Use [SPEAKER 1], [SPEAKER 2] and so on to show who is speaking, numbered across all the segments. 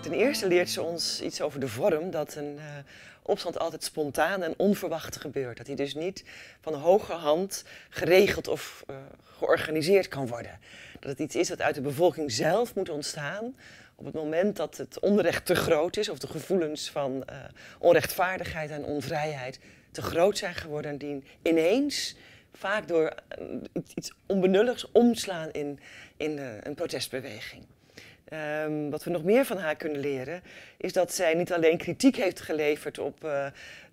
[SPEAKER 1] Ten eerste leert ze ons iets over de vorm, dat een eh, opstand altijd spontaan en onverwacht gebeurt. Dat hij dus niet van hoge hand geregeld of eh, georganiseerd kan worden. Dat het iets is dat uit de bevolking zelf moet ontstaan op het moment dat het onrecht te groot is of de gevoelens van eh, onrechtvaardigheid en onvrijheid te groot zijn geworden, die ineens vaak door iets onbenulligs omslaan in, in een protestbeweging. Ehm, wat we nog meer van haar kunnen leren, is dat zij niet alleen kritiek heeft geleverd op eh,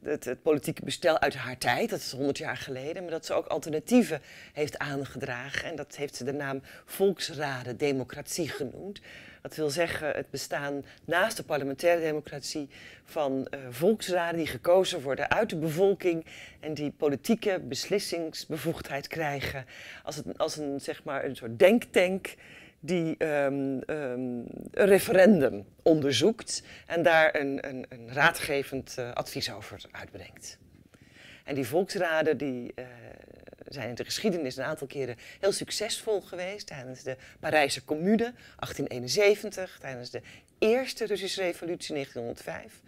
[SPEAKER 1] het, het, politieke bestel uit haar tijd, dat is 100 jaar geleden, maar dat ze ook alternatieven heeft aangedragen. En dat heeft ze de naam Volksraden Democratie genoemd. Dat wil zeggen het bestaan naast de parlementaire democratie van uh, volksraden die gekozen worden uit de bevolking en die politieke beslissingsbevoegdheid krijgen als, het, als een, zeg maar, een soort denktank die ehm, ehm, een referendum onderzoekt en daar een, een, een raadgevend eh, advies over uitbrengt. En die volksraden die, eh, zijn in de geschiedenis een aantal keren heel succesvol geweest. Tijdens de Parijse Commune 1871, tijdens de Eerste Russische Revolutie 1905.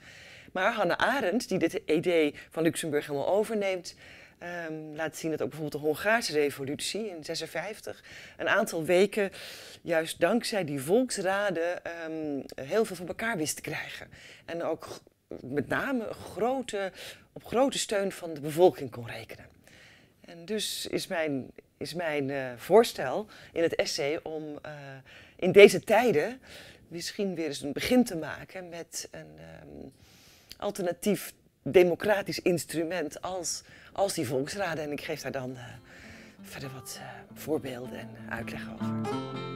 [SPEAKER 1] Maar Hannah Arendt, die dit idee van Luxemburg helemaal overneemt, Ehm, laat zien dat ook bijvoorbeeld de Hongaarse revolutie in 56 een aantal weken juist dankzij die volksraden ehm, heel veel voor elkaar wist te krijgen. En ook met name grote, op grote steun van de bevolking kon rekenen. En dus is mijn, is mijn eh, voorstel in het essay om eh, in deze tijden misschien weer eens een begin te maken met een um, alternatief democratisch instrument als, als die volksraden. En ik geef daar dan eh, verder wat eh, voorbeelden en uitleg over.